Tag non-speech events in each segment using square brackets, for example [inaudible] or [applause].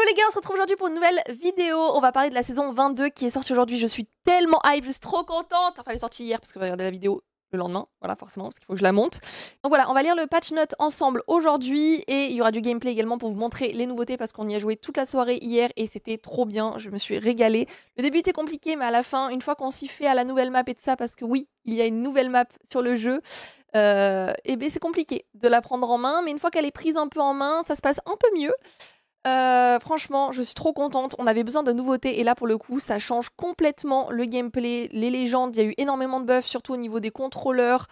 Hello les gars, on se retrouve aujourd'hui pour une nouvelle vidéo. On va parler de la saison 22 qui est sortie aujourd'hui. Je suis tellement hype, je suis trop contente. Enfin, elle est sortie hier parce que va regarder la vidéo le lendemain, voilà forcément, parce qu'il faut que je la monte. Donc voilà, on va lire le patch note ensemble aujourd'hui et il y aura du gameplay également pour vous montrer les nouveautés parce qu'on y a joué toute la soirée hier et c'était trop bien, je me suis régalée. Le début était compliqué mais à la fin, une fois qu'on s'y fait à la nouvelle map et de ça, parce que oui, il y a une nouvelle map sur le jeu, et euh, eh bien c'est compliqué de la prendre en main, mais une fois qu'elle est prise un peu en main, ça se passe un peu mieux. Euh, franchement, je suis trop contente. On avait besoin de nouveautés et là, pour le coup, ça change complètement le gameplay, les légendes. Il y a eu énormément de buffs, surtout au niveau des contrôleurs,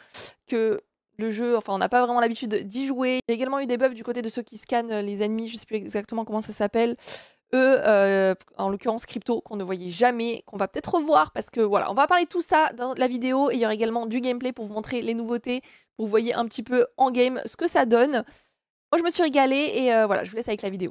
que le jeu, enfin, on n'a pas vraiment l'habitude d'y jouer. Il y a également eu des buffs du côté de ceux qui scannent euh, les ennemis, je sais plus exactement comment ça s'appelle. Eux, euh, en l'occurrence crypto, qu'on ne voyait jamais, qu'on va peut-être revoir parce que voilà, on va parler de tout ça dans la vidéo et il y aura également du gameplay pour vous montrer les nouveautés, pour vous voyez un petit peu en game ce que ça donne. Moi, je me suis régalée et voilà, je vous laisse avec la vidéo.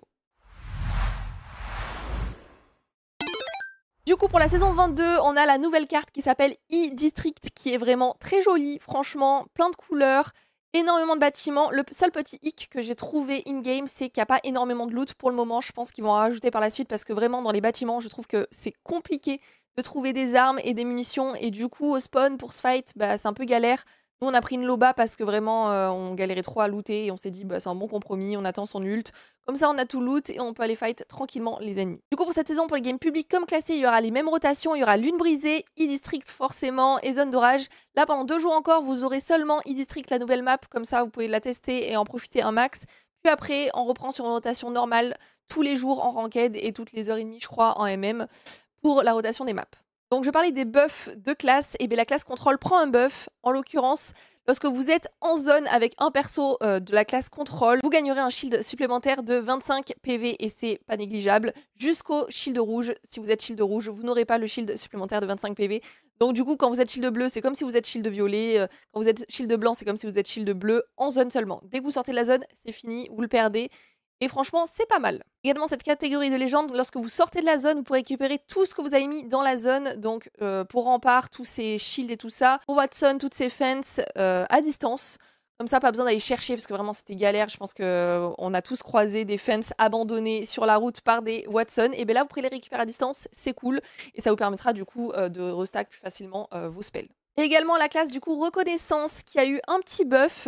Du coup, pour la saison 22, on a la nouvelle carte qui s'appelle e-district, qui est vraiment très jolie, franchement, plein de couleurs, énormément de bâtiments. Le seul petit hic que j'ai trouvé in-game, c'est qu'il n'y a pas énormément de loot pour le moment. Je pense qu'ils vont en rajouter par la suite, parce que vraiment, dans les bâtiments, je trouve que c'est compliqué de trouver des armes et des munitions, et du coup, au spawn, pour ce fight, bah, c'est un peu galère. Nous, on a pris une Loba parce que vraiment, euh, on galérait trop à looter et on s'est dit, bah, c'est un bon compromis, on attend son ult. Comme ça, on a tout loot et on peut aller fight tranquillement les ennemis. Du coup, pour cette saison, pour les games publics comme classés, il y aura les mêmes rotations. Il y aura Lune Brisée, e-district forcément et Zone d'Orage. Là, pendant deux jours encore, vous aurez seulement e-district, la nouvelle map. Comme ça, vous pouvez la tester et en profiter un max. Puis après, on reprend sur une rotation normale tous les jours en ranked et toutes les heures et demie, je crois, en MM pour la rotation des maps. Donc je parlais des buffs de classe. Et eh bien la classe contrôle prend un buff. En l'occurrence, lorsque vous êtes en zone avec un perso euh, de la classe contrôle, vous gagnerez un shield supplémentaire de 25 PV et c'est pas négligeable. Jusqu'au shield rouge. Si vous êtes shield rouge, vous n'aurez pas le shield supplémentaire de 25 PV. Donc du coup, quand vous êtes shield bleu, c'est comme si vous êtes shield violet. Euh, quand vous êtes shield blanc, c'est comme si vous êtes shield bleu en zone seulement. Dès que vous sortez de la zone, c'est fini, vous le perdez. Et franchement, c'est pas mal. Également, cette catégorie de légende, lorsque vous sortez de la zone, vous pouvez récupérer tout ce que vous avez mis dans la zone. Donc, euh, pour Rempart, tous ces shields et tout ça. Pour Watson, toutes ces fences euh, à distance. Comme ça, pas besoin d'aller chercher, parce que vraiment, c'était galère. Je pense qu'on euh, a tous croisé des fences abandonnées sur la route par des Watson. Et bien là, vous pouvez les récupérer à distance, c'est cool. Et ça vous permettra, du coup, de restack plus facilement vos spells. Et également, la classe, du coup, reconnaissance, qui a eu un petit buff.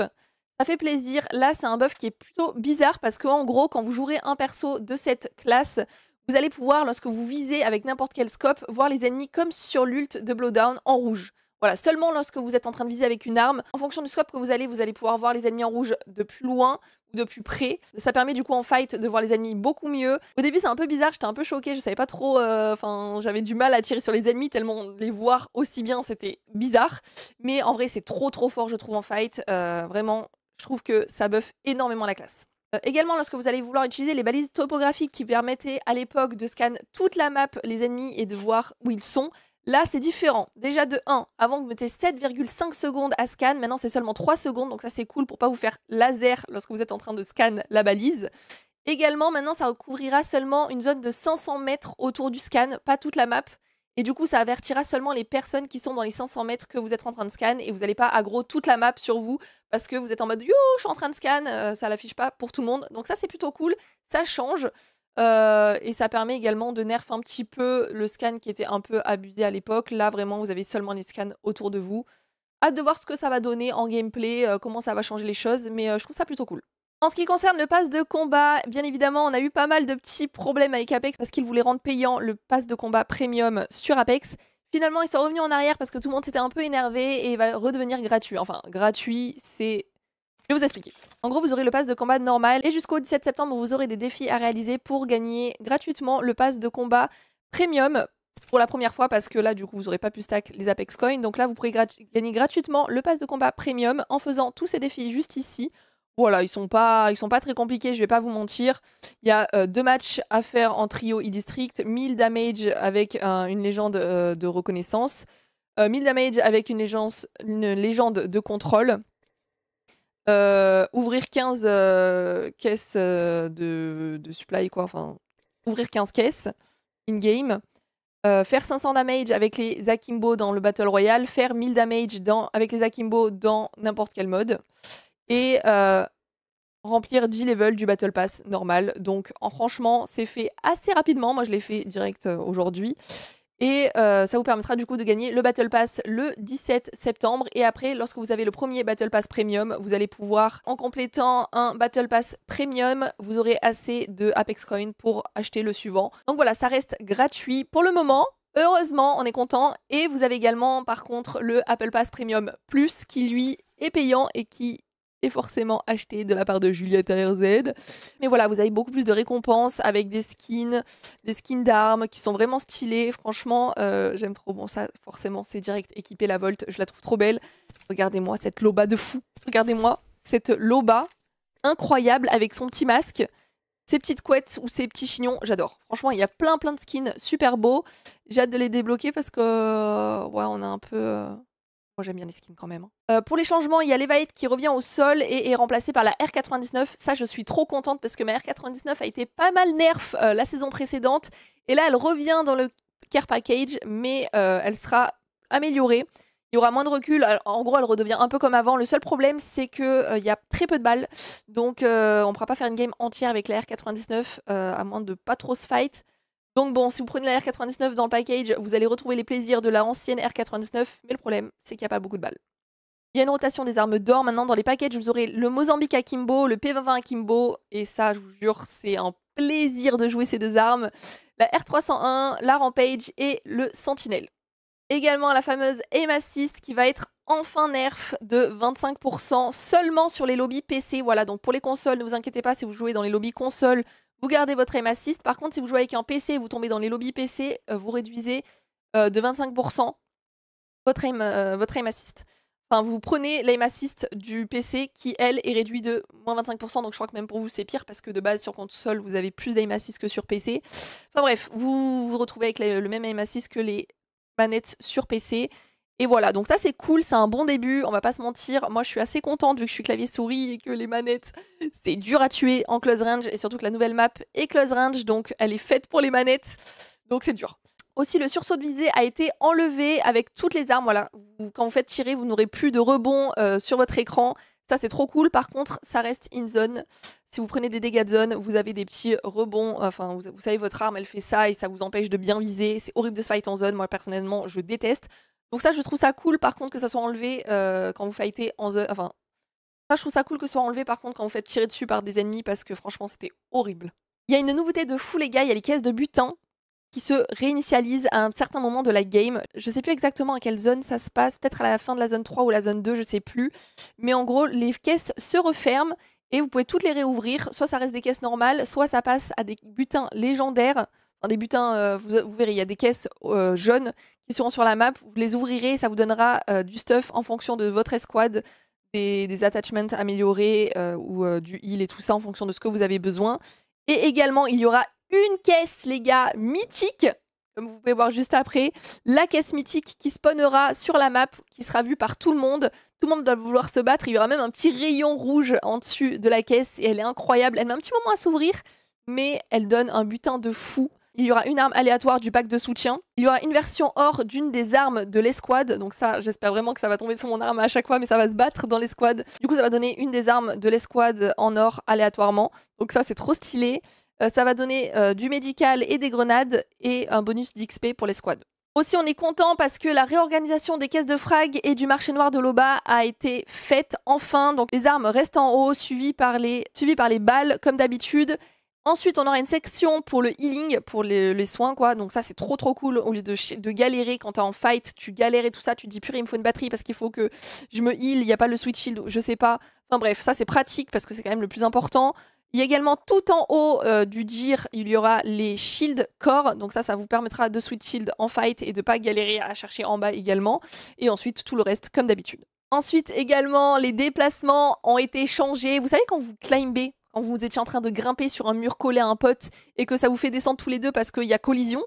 Ça fait plaisir. Là, c'est un buff qui est plutôt bizarre parce qu'en gros, quand vous jouerez un perso de cette classe, vous allez pouvoir, lorsque vous visez avec n'importe quel scope, voir les ennemis comme sur l'ult de Blowdown en rouge. Voilà, seulement lorsque vous êtes en train de viser avec une arme, en fonction du scope que vous allez, vous allez pouvoir voir les ennemis en rouge de plus loin ou de plus près. Ça permet du coup en fight de voir les ennemis beaucoup mieux. Au début c'est un peu bizarre, j'étais un peu choquée, je savais pas trop, euh, enfin j'avais du mal à tirer sur les ennemis tellement les voir aussi bien c'était bizarre. Mais en vrai c'est trop trop fort je trouve en fight, euh, vraiment je trouve que ça buffe énormément la classe. Euh, également, lorsque vous allez vouloir utiliser les balises topographiques qui permettaient à l'époque de scan toute la map, les ennemis, et de voir où ils sont, là c'est différent. Déjà de 1, avant vous mettez 7,5 secondes à scan, maintenant c'est seulement 3 secondes, donc ça c'est cool pour pas vous faire laser lorsque vous êtes en train de scan la balise. Également, maintenant ça recouvrira seulement une zone de 500 mètres autour du scan, pas toute la map. Et du coup, ça avertira seulement les personnes qui sont dans les 500 mètres que vous êtes en train de scan et vous n'allez pas aggro toute la map sur vous parce que vous êtes en mode yo, je suis en train de scan, ça euh, ça l'affiche pas pour tout le monde. Donc ça, c'est plutôt cool, ça change. Euh, et ça permet également de nerf un petit peu le scan qui était un peu abusé à l'époque. Là, vraiment, vous avez seulement les scans autour de vous. Hâte de voir ce que ça va donner en gameplay, euh, comment ça va changer les choses, mais je trouve ça plutôt cool. En ce qui concerne le pass de combat, bien évidemment, on a eu pas mal de petits problèmes avec Apex parce qu'ils voulaient rendre payant le pass de combat premium sur Apex. Finalement, ils sont revenus en arrière parce que tout le monde s'était un peu énervé et il va redevenir gratuit. Enfin, gratuit, c'est... Je vais vous expliquer. En gros, vous aurez le pass de combat normal et jusqu'au 17 septembre, vous aurez des défis à réaliser pour gagner gratuitement le pass de combat premium pour la première fois parce que là du coup vous n'aurez pas pu stack les Apex Coins donc là vous pourrez gagner gratuitement le pass de combat premium en faisant tous ces défis juste ici voilà, ils sont pas, ils sont pas très compliqués, je vais pas vous mentir. Il y a euh, deux matchs à faire en trio e-district, 1000 euh, euh, damage avec une légende de reconnaissance, 1000 damage avec une légende, une légende de contrôle, ouvrir 15 caisses de, supply, quoi, enfin, ouvrir 15 caisses in-game, faire 500 damage avec les Akimbo dans le Battle Royale, faire 1000 damage dans, avec les Akimbo dans n'importe quel mode et euh, remplir 10 levels du Battle Pass normal. Donc en, franchement, c'est fait assez rapidement. Moi, je l'ai fait direct euh, aujourd'hui. Et euh, ça vous permettra du coup de gagner le Battle Pass le 17 septembre. Et après, lorsque vous avez le premier Battle Pass Premium, vous allez pouvoir, en complétant un Battle Pass Premium, vous aurez assez de Apex Coin pour acheter le suivant. Donc voilà, ça reste gratuit pour le moment. Heureusement, on est content. Et vous avez également, par contre, le Apple Pass Premium Plus qui, lui, est payant et qui et forcément acheté de la part de Juliette RZ. Mais voilà, vous avez beaucoup plus de récompenses avec des skins, des skins d'armes qui sont vraiment stylés. Franchement, euh, j'aime trop. Bon, ça, forcément, c'est direct équipé la Volt. Je la trouve trop belle. Regardez-moi cette Loba de fou. Regardez-moi cette Loba incroyable avec son petit masque. Ses petites couettes ou ses petits chignons, j'adore. Franchement, il y a plein plein de skins super beaux. J'ai hâte de les débloquer parce que ouais, on a un peu euh, moi, j'aime bien les skins quand même. Hein. Euh, pour les changements, il y a l'Evaite qui revient au sol et est remplacée par la R99. Ça, je suis trop contente parce que ma R99 a été pas mal nerf euh, la saison précédente. Et là, elle revient dans le care package, mais euh, elle sera améliorée. Il y aura moins de recul. En gros, elle redevient un peu comme avant. Le seul problème, c'est qu'il y a très peu de balles. Donc, on ne pourra pas faire une game entière avec la R99, à moins de pas trop se fight. Donc bon, si vous prenez la R99 dans le package, vous allez retrouver les plaisirs de la ancienne R99, mais le problème, c'est qu'il n'y a pas beaucoup de balles. Il y a une rotation des armes d'or maintenant dans les packages, vous aurez le Mozambique Akimbo, le p 20 Akimbo, et ça, je vous jure, c'est un plaisir de jouer ces deux armes. La R301, la Rampage et le Sentinel. Également la fameuse M6 qui va être enfin nerf de 25% seulement sur les lobbies PC. Voilà, donc pour les consoles, ne vous inquiétez pas si vous jouez dans les lobbies consoles, vous gardez votre aim assist. Par contre, si vous jouez avec un PC et vous tombez dans les lobbies PC, euh, vous réduisez euh, de 25% votre aim, euh, votre aim assist. Enfin, vous prenez l'aim assist du PC qui, elle, est réduit de moins 25%. Donc, je crois que même pour vous, c'est pire parce que de base, sur console, vous avez plus d'aim assist que sur PC. Enfin, bref, vous vous retrouvez avec le, le même aim assist que les manettes sur PC. Et voilà, donc ça c'est cool, c'est un bon début, on va pas se mentir. Moi je suis assez contente vu que je suis clavier souris et que les manettes c'est dur à tuer en close range et surtout que la nouvelle map est close range donc elle est faite pour les manettes donc c'est dur. Aussi, le sursaut de visée a été enlevé avec toutes les armes. Voilà, quand vous faites tirer, vous n'aurez plus de rebond euh, sur votre écran. Ça, c'est trop cool. Par contre, ça reste in zone. Si vous prenez des dégâts de zone, vous avez des petits rebonds. Enfin, vous, vous savez, votre arme, elle fait ça et ça vous empêche de bien viser. C'est horrible de se fight en zone. Moi, personnellement, je déteste. Donc ça, je trouve ça cool par contre que ça soit enlevé euh, quand vous fightez en the... Enfin, ça, je trouve ça cool que soit enlevé par contre quand vous faites tirer dessus par des ennemis parce que franchement, c'était horrible. Il y a une nouveauté de fou les gars, il y a les caisses de butin qui se réinitialisent à un certain moment de la game. Je sais plus exactement à quelle zone ça se passe, peut-être à la fin de la zone 3 ou la zone 2, je sais plus. Mais en gros, les caisses se referment et vous pouvez toutes les réouvrir. Soit ça reste des caisses normales, soit ça passe à des butins légendaires des butins, euh, vous, verrez, il y a des caisses euh, jaunes qui seront sur la map. Vous les ouvrirez, ça vous donnera euh, du stuff en fonction de votre escouade, des, attachments améliorés ou du heal et tout ça en fonction de ce que vous avez besoin. Et également, il y aura une caisse, les gars, mythique comme vous pouvez voir juste après, la caisse mythique qui spawnera sur la map, qui sera vue par tout le monde. Tout le monde doit vouloir se battre. Il y aura même un petit rayon rouge en dessus de la caisse et elle est incroyable. Elle met un petit moment à s'ouvrir, mais elle donne un butin de fou. Il y aura une arme aléatoire du pack de soutien. Il y aura une version or d'une des armes de l'escouade. Donc ça, j'espère vraiment que ça va tomber sur mon arme à chaque fois, mais ça va se battre dans l'escouade. Du coup, ça va donner une des armes de l'escouade en or aléatoirement. Donc ça, c'est trop stylé. Euh, ça va donner euh, du médical et des grenades et un bonus d'XP pour l'escouade. Aussi, on est content parce que la réorganisation des caisses de frag et du marché noir de l'OBA a été faite enfin. Donc les armes restent en haut, suivies par les, suivies par les balles comme d'habitude. Ensuite, on aura une section pour le healing, pour les, soins, quoi. Donc ça, c'est trop trop cool. Au lieu de, galérer quand t'es en fight, tu galères et tout ça, tu te dis purée, il me faut une batterie parce qu'il faut que je me heal, il n'y a pas le switch shield, je sais pas. Enfin bref, ça c'est pratique parce que c'est quand même le plus important. Il y a également tout en haut euh, du dire, il y aura les shield corps. Donc ça, ça vous permettra de switch shield en fight et de pas galérer à chercher en bas également. Et ensuite, tout le reste comme d'habitude. Ensuite, également, les déplacements ont été changés. Vous savez, quand vous climbez, vous étiez en train de grimper sur un mur collé à un pote et que ça vous fait descendre tous les deux parce qu'il y a collision.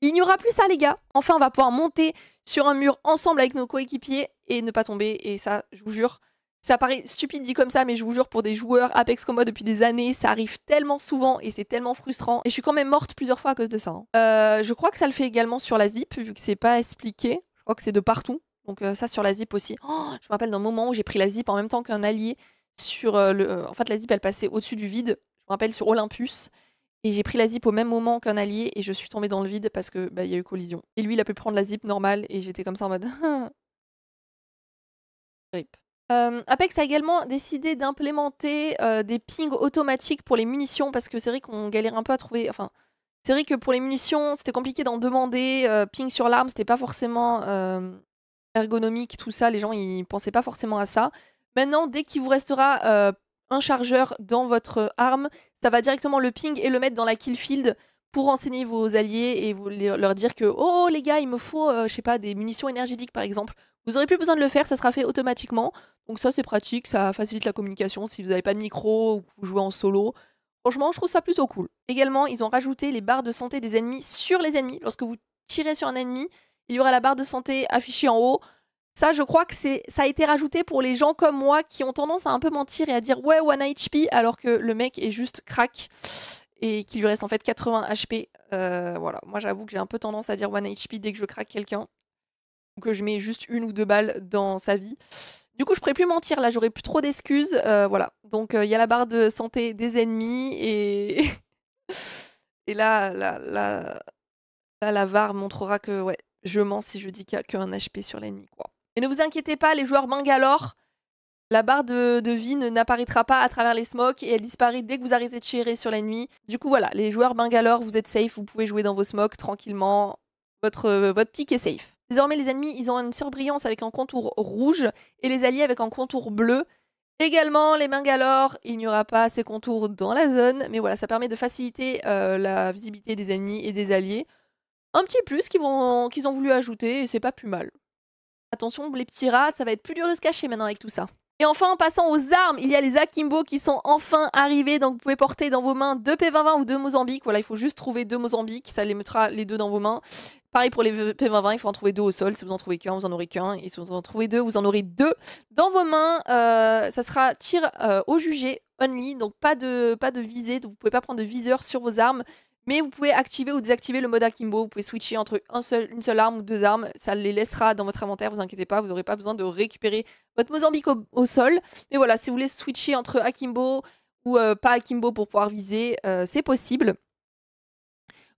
Il n'y aura plus ça, les gars. Enfin, on va pouvoir monter sur un mur ensemble avec nos coéquipiers et ne pas tomber. Et ça, je vous jure, ça paraît stupide dit comme ça, mais je vous jure, pour des joueurs Apex moi depuis des années, ça arrive tellement souvent et c'est tellement frustrant. Et je suis quand même morte plusieurs fois à cause de ça. Hein. Euh, je crois que ça le fait également sur la zip, vu que c'est pas expliqué. Je crois que c'est de partout. Donc euh, ça sur la zip aussi. Oh, je me rappelle d'un moment où j'ai pris la zip en même temps qu'un allié sur euh, le. Euh, en fait, la zip, elle passait au-dessus du vide. Je me rappelle sur Olympus. Et j'ai pris la zip au même moment qu'un allié et je suis tombé dans le vide parce que bah, y a eu collision. Et lui, il a pu prendre la zip normale et j'étais comme ça en mode. [laughs] Euh, Apex a également décidé d'implémenter des pings automatiques pour les munitions parce que c'est vrai qu'on galère un peu à trouver. Enfin, c'est vrai que pour les munitions, c'était compliqué d'en demander. ping sur l'arme, c'était pas forcément ergonomique, tout ça. Les gens, ils pensaient pas forcément à ça. Maintenant, dès qu'il vous restera euh, un chargeur dans votre arme, ça va directement le ping et le mettre dans la kill field pour renseigner vos alliés et vous leur dire que oh, oh les gars, il me faut euh, je sais pas des munitions énergétiques par exemple. Vous aurez plus besoin de le faire, ça sera fait automatiquement. Donc ça c'est pratique, ça facilite la communication si vous n'avez pas de micro ou que vous jouez en solo. Franchement, je trouve ça plutôt cool. Également, ils ont rajouté les barres de santé des ennemis sur les ennemis. Lorsque vous tirez sur un ennemi, il y aura la barre de santé affichée en haut. Ça, je crois que c'est, ça a été rajouté pour les gens comme moi qui ont tendance à un peu mentir et à dire ouais, one HP, alors que le mec est juste crack et qu'il lui reste en fait 80 HP. Euh, voilà, moi j'avoue que j'ai un peu tendance à dire 1 HP dès que je craque quelqu'un ou que je mets juste une ou deux balles dans sa vie. Du coup, je pourrais plus mentir là, j'aurais plus trop d'excuses. Euh, voilà, donc euh, il y a la barre de santé des ennemis et. [laughs] et là, là, la VAR montrera que ouais, je mens si je dis qu'il a qu'un HP sur l'ennemi, quoi. Et ne vous inquiétez pas, les joueurs Bangalore, la barre de, de vie n'apparaîtra pas à travers les smokes et elle disparaît dès que vous arrêtez de tirer sur la nuit. Du coup, voilà, les joueurs Bangalore, vous êtes safe, vous pouvez jouer dans vos smokes tranquillement. Votre, euh, votre est safe. Désormais, les ennemis, ils ont une surbrillance avec un contour rouge et les alliés avec un contour bleu. Également, les Bangalore, il n'y aura pas ces contours dans la zone, mais voilà, ça permet de faciliter euh, la visibilité des ennemis et des alliés. Un petit plus qu'ils ont voulu ajouter et c'est pas plus mal. Attention, les petits rats, ça va être plus dur de se cacher maintenant avec tout ça. Et enfin, en passant aux armes, il y a les Akimbo qui sont enfin arrivés. Donc, vous pouvez porter dans vos mains deux P2020 ou deux Mozambique. Voilà, il faut juste trouver deux Mozambique. Ça les mettra les deux dans vos mains. Pareil pour les P2020, il faut en trouver deux au sol. Si vous en trouvez qu'un, vous en aurez qu'un. Et si vous en trouvez deux, vous en aurez deux dans vos mains. Euh, ça sera tir euh, au jugé only. Donc, pas de, pas de visée. Donc, vous pouvez pas prendre de viseur sur vos armes. Mais vous pouvez activer ou désactiver le mode Akimbo. Vous pouvez switcher entre un seul, une seule arme ou deux armes. Ça les laissera dans votre inventaire, vous inquiétez pas. Vous n'aurez pas besoin de récupérer votre Mozambique au, sol. Mais voilà, si vous voulez switcher entre Akimbo ou euh, pas Akimbo pour pouvoir viser, euh, c'est possible.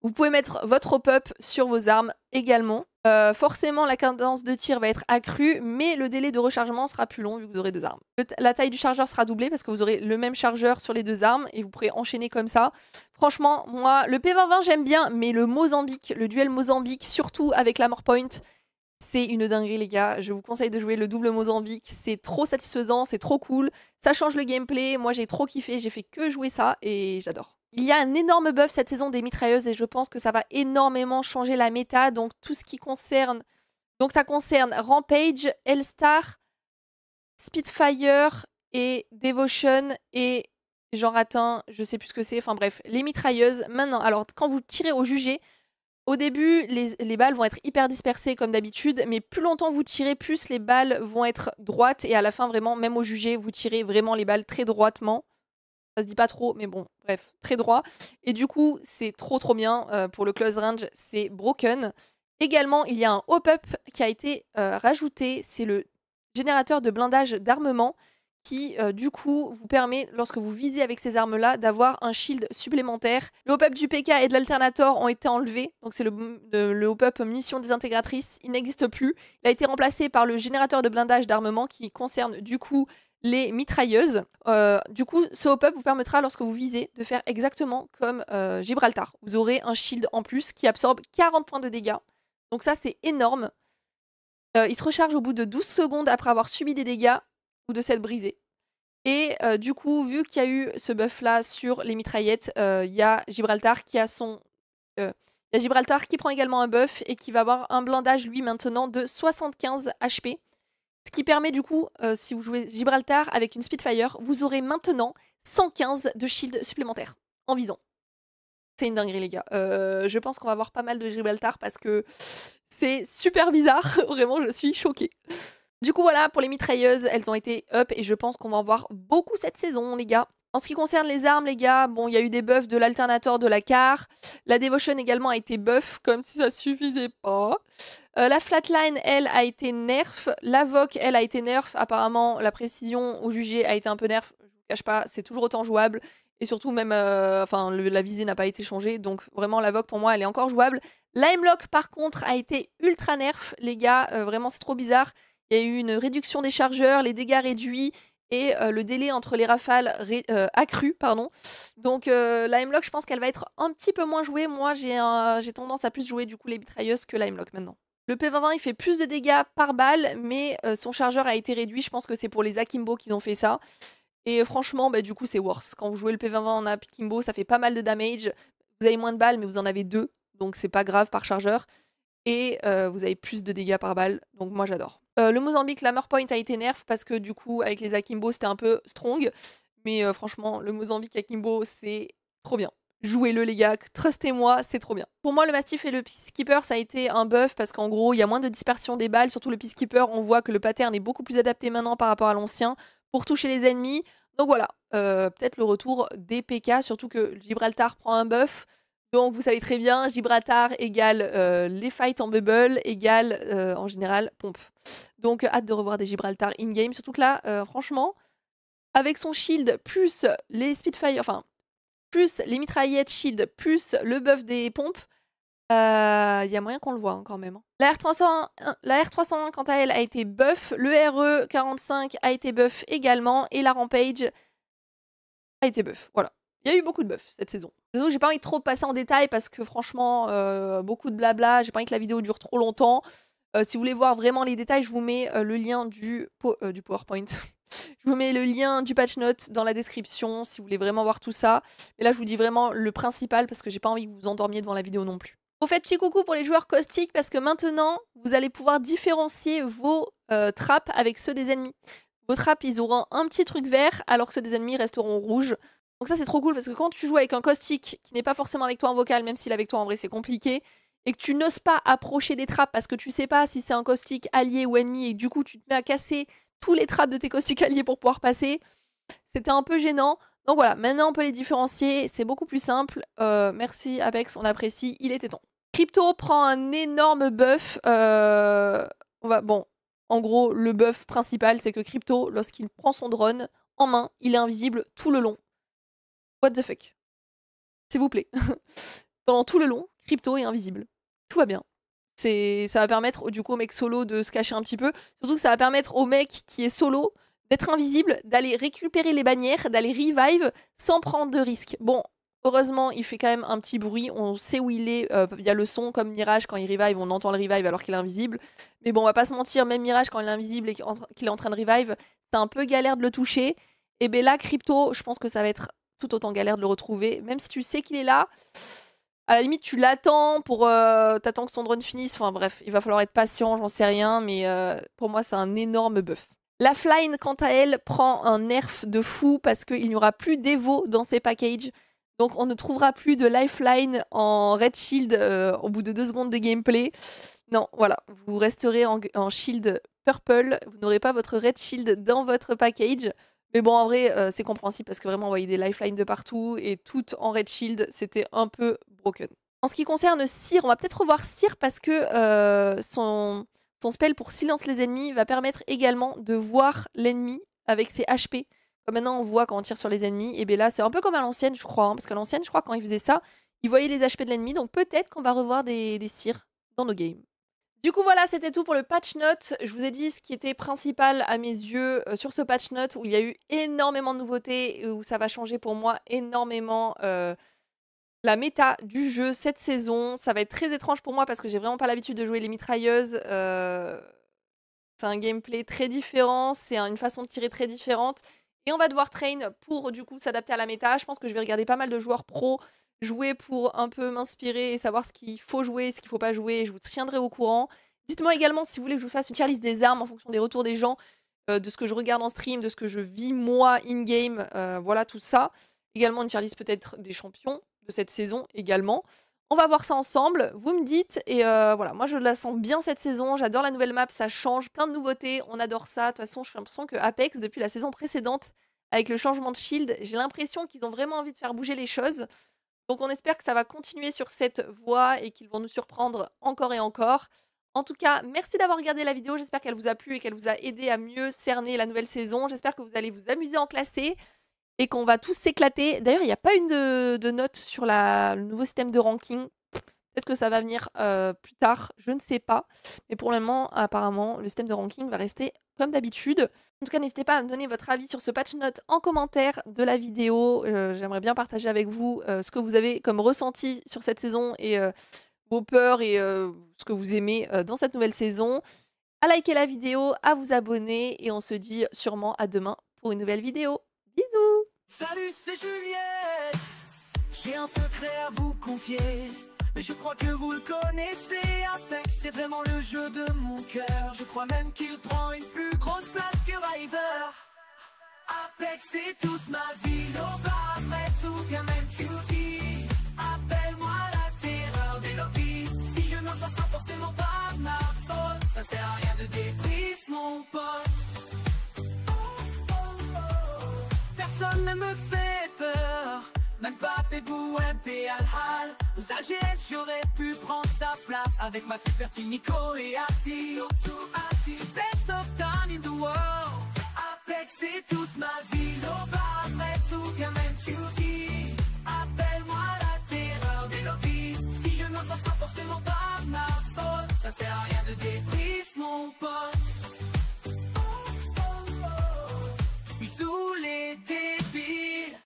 Vous pouvez mettre votre hop-up sur vos armes également. Euh, forcément, la cadence de tir va être accrue, mais le délai de rechargement sera plus long vu que vous aurez deux armes. la taille du chargeur sera doublée parce que vous aurez le même chargeur sur les deux armes et vous pourrez enchaîner comme ça. Franchement, moi, le P2020 j'aime bien, mais le Mozambique, le duel Mozambique, surtout avec la point, c'est une dinguerie les gars. Je vous conseille de jouer le double Mozambique, c'est trop satisfaisant, c'est trop cool, ça change le gameplay. Moi, j'ai trop kiffé, j'ai fait que jouer ça et j'adore. Il y a un énorme buff cette saison des mitrailleuses et je pense que ça va énormément changer la méta. Donc tout ce qui concerne... Donc ça concerne Rampage, elstar, Spitfire et Devotion et genre rate je sais plus ce que c'est. Enfin bref, les mitrailleuses. Maintenant, alors quand vous tirez au jugé, au début, les, les, balles vont être hyper dispersées comme d'habitude, mais plus longtemps vous tirez, plus les balles vont être droites. Et à la fin, vraiment, même au jugé, vous tirez vraiment les balles très droitement ça se dit pas trop, mais bon, bref, très droit. Et du coup, c'est trop trop bien euh, pour le close range, c'est broken. Également, il y a un hop-up qui a été euh, rajouté, c'est le générateur de blindage d'armement qui euh, du coup vous permet, lorsque vous visez avec ces armes-là, d'avoir un shield supplémentaire. Le hop-up du PK et de l'alternator ont été enlevés, donc c'est le, le hop-up munition désintégratrice, il n'existe plus. Il a été remplacé par le générateur de blindage d'armement qui concerne du coup les mitrailleuses. Euh, du coup, ce hop-up vous permettra, lorsque vous visez, de faire exactement comme euh, Gibraltar. Vous aurez un shield en plus qui absorbe 40 points de dégâts. Donc ça, c'est énorme. Euh, il se recharge au bout de 12 secondes après avoir subi des dégâts ou de s'être brisé. Et du coup, vu qu'il y a eu ce buff-là sur les mitraillettes, il y a Gibraltar qui a son... il y a Gibraltar qui prend également un buff et qui va avoir un blindage, lui, maintenant, de 75 HP. Ce qui permet du coup, euh, si vous jouez Gibraltar avec une Spitfire, vous aurez maintenant 115 de shield supplémentaires en visant. C'est une dinguerie les gars. Euh, je pense qu'on va avoir pas mal de Gibraltar parce que c'est super bizarre. [laughs] Vraiment, je suis choquée. Du coup voilà, pour les mitrailleuses, elles ont été up et je pense qu'on va en voir beaucoup cette saison les gars. En ce qui concerne les armes, les gars, bon, il y a eu des buffs de l'alternateur de la car. La Devotion également a été buff, comme si ça suffisait pas. Euh, la Flatline, elle, a été nerf. La voque elle, a été nerf. Apparemment, la précision au jugé a été un peu nerf. Je vous cache pas, c'est toujours autant jouable. Et surtout, même, euh, enfin, la visée n'a pas été changée. Donc, vraiment, la pour moi, elle est encore jouable. La par contre, a été ultra nerf, les gars. Euh, vraiment, c'est trop bizarre. Il y a eu une réduction des chargeurs, les dégâts réduits et euh, le délai entre les rafales euh, accru. Pardon. Donc euh, la m je pense qu'elle va être un petit peu moins jouée. Moi, j'ai tendance à plus jouer du coup les mitrailleuses que la m maintenant. Le P2020, il fait plus de dégâts par balle, mais son chargeur a été réduit. Je pense que c'est pour les Akimbo qu'ils ont fait ça. Et franchement, bah, du coup, c'est worse. Quand vous jouez le P2020 en Akimbo, ça fait pas mal de damage. Vous avez moins de balles, mais vous en avez deux. Donc c'est pas grave par chargeur et euh, vous avez plus de dégâts par balle. Donc moi j'adore. Euh, le Mozambique, la Point a été nerf parce que du coup avec les Akimbo c'était un peu strong. Mais euh, franchement, le Mozambique Akimbo c'est trop bien. Jouez-le les gars, trustez-moi, c'est trop bien. Pour moi, le Mastiff et le Peacekeeper, ça a été un buff parce qu'en gros, il y a moins de dispersion des balles. Surtout le Peacekeeper, on voit que le pattern est beaucoup plus adapté maintenant par rapport à l'ancien pour toucher les ennemis. Donc voilà, peut-être le retour des PK, surtout que Gibraltar prend un buff. Donc vous savez très bien, Gibraltar égale euh, les fights en bubble, égale euh, en général pompe. Donc hâte de revoir des Gibraltar in-game, surtout que là, euh, franchement, avec son shield, plus les speedfire, enfin, plus les mitraillettes shield, plus le buff des pompes, il y a moyen qu'on le voit hein, quand même. Hein. La, r la R301, quant à elle, a été buff, le RE45 a été buff également, et la Rampage a été buff, voilà. Il y a eu beaucoup de bœufs cette saison. Donc j'ai pas envie de trop passer en détail parce que franchement, euh, beaucoup de blabla, j'ai pas envie que la vidéo dure trop longtemps. Euh, si vous voulez voir vraiment les détails, je vous mets euh, le lien du, du PowerPoint. [laughs] je vous mets le lien du patch note dans la description si vous voulez vraiment voir tout ça. Et là, je vous dis vraiment le principal parce que j'ai pas envie que vous vous endormiez devant la vidéo non plus. Vous faites petit coucou pour les joueurs caustiques parce que maintenant, vous allez pouvoir différencier vos trappes avec ceux des ennemis. Vos trappes, ils auront un petit truc vert alors que ceux des ennemis resteront rouges. Donc ça c'est trop cool parce que quand tu joues avec un caustique qui n'est pas forcément avec toi en vocal, même s'il est avec toi en vrai c'est compliqué, et que tu n'oses pas approcher des trappes parce que tu sais pas si c'est un caustique allié ou ennemi et du coup tu te mets à casser tous les trappes de tes caustiques [laughs] alliés pour pouvoir passer, c'était un peu gênant. Donc voilà, maintenant on peut les différencier, c'est beaucoup plus simple. Euh, merci Apex, on apprécie, il était temps. Crypto prend un énorme buff. Euh, on va, bon, en gros, le buff principal, c'est que Crypto, lorsqu'il prend son drone en main, il est invisible tout le long. What the fuck S'il vous plaît. [laughs] Pendant tout le long, crypto est invisible. Tout va bien. C'est, ça va permettre du coup au mec solo de se cacher un petit peu. Surtout que ça va permettre au mec qui est solo d'être invisible, d'aller récupérer les bannières, d'aller revive sans prendre de risque. Bon, heureusement, il fait quand même un petit bruit. On sait où il est euh, Il y a le son, comme Mirage quand il revive, on entend le revive alors qu'il est invisible. Mais bon, on va pas se mentir, même Mirage quand il est invisible et qu'il est en train de revive, c'est un peu galère de le toucher. Et bien là, crypto, je pense que ça va être tout autant galère de le retrouver. Même si tu sais qu'il est là, à la limite, tu l'attends pour. Euh, t'attends que son drone finisse. Enfin bref, il va falloir être patient, j'en sais rien, mais euh, pour moi, c'est un énorme buff. La Flyne, quant à elle, prend un nerf de fou parce qu'il n'y aura plus d'Evo dans ses packages. Donc on ne trouvera plus de Lifeline en Red Shield euh, au bout de deux secondes de gameplay. Non, voilà, vous resterez en Shield Purple. Vous n'aurez pas votre Red Shield dans votre package. Mais bon, en vrai, euh, c'est compréhensible parce que vraiment, on voyait des lifelines de partout et tout en red shield, c'était un peu broken. En ce qui concerne Cyr, on va peut-être revoir Sire parce que euh, son, son spell pour silence les ennemis va permettre également de voir l'ennemi avec ses HP. Comme maintenant on voit quand on tire sur les ennemis, et eh bien là c'est un peu comme à l'ancienne je crois, hein, parce qu'à l'ancienne je crois quand il faisait ça, il voyait les HP de l'ennemi, donc peut-être qu'on va revoir des, des cires dans nos games. Du coup, voilà, c'était tout pour le patch note. Je vous ai dit ce qui était principal à mes yeux euh, sur ce patch note où il y a eu énormément de nouveautés, où ça va changer pour moi énormément euh, la méta du jeu cette saison. Ça va être très étrange pour moi parce que j'ai vraiment pas l'habitude de jouer les mitrailleuses. Euh, c'est un gameplay très différent, c'est une façon de tirer très différente. Et on va devoir train pour du coup s'adapter à la méta. Je pense que je vais regarder pas mal de joueurs pro jouer pour un peu m'inspirer et savoir ce qu'il faut jouer, ce qu'il faut pas jouer. Je vous tiendrai au courant. Dites-moi également si vous voulez que je vous fasse une tier list des armes en fonction des retours des gens, euh, de ce que je regarde en stream, de ce que je vis moi in-game, euh, voilà tout ça. Également une tier list peut-être des champions de cette saison également. On va voir ça ensemble, vous me dites, et euh, voilà, moi je la sens bien cette saison, j'adore la nouvelle map, ça change, plein de nouveautés, on adore ça. De toute façon, j'ai l'impression que Apex, depuis la saison précédente, avec le changement de shield, j'ai l'impression qu'ils ont vraiment envie de faire bouger les choses. Donc on espère que ça va continuer sur cette voie et qu'ils vont nous surprendre encore et encore. En tout cas, merci d'avoir regardé la vidéo, j'espère qu'elle vous a plu et qu'elle vous a aidé à mieux cerner la nouvelle saison. J'espère que vous allez vous amuser en classé et qu'on va tous s'éclater. D'ailleurs, il n'y a pas une de, note sur le nouveau système de ranking. Peut-être que ça va venir euh, plus tard, je ne sais pas. Mais pour le moment, apparemment, le système de ranking va rester comme d'habitude. En tout cas, n'hésitez pas à me donner votre avis sur ce patch note en commentaire de la vidéo. Euh, j'aimerais bien partager avec vous euh, ce que vous avez comme ressenti sur cette saison et vos peurs et ce que vous aimez dans cette nouvelle saison. À liker la vidéo, à vous abonner et on se dit sûrement à demain pour une nouvelle vidéo. Bisous Salut, c'est Juliette J'ai un secret à vous confier Mais je crois que vous le connaissez Apex, c'est vraiment le jeu de mon cœur Je crois même qu'il prend une plus grosse place que River Apex, c'est toute ma vie Loba, ou bien même Fusie Appelle-moi la terreur des lobbies Si je ne sens pas, forcément pas ma faute Ça sert à rien de débrief, mon pote me fait peur Même pas Pébou, MP, Al-Hal Aux AGS, j'aurais pu prendre sa place Avec ma super team Nico et Arti Surtout Best of time in the world Apex, c'est toute ma vie Loba, sous ou bien même QT Appelle-moi la terreur des lobbies Si je m'en sors, forcément pas ma faute Ça sert à rien de débrief, mon pote tous les débiles.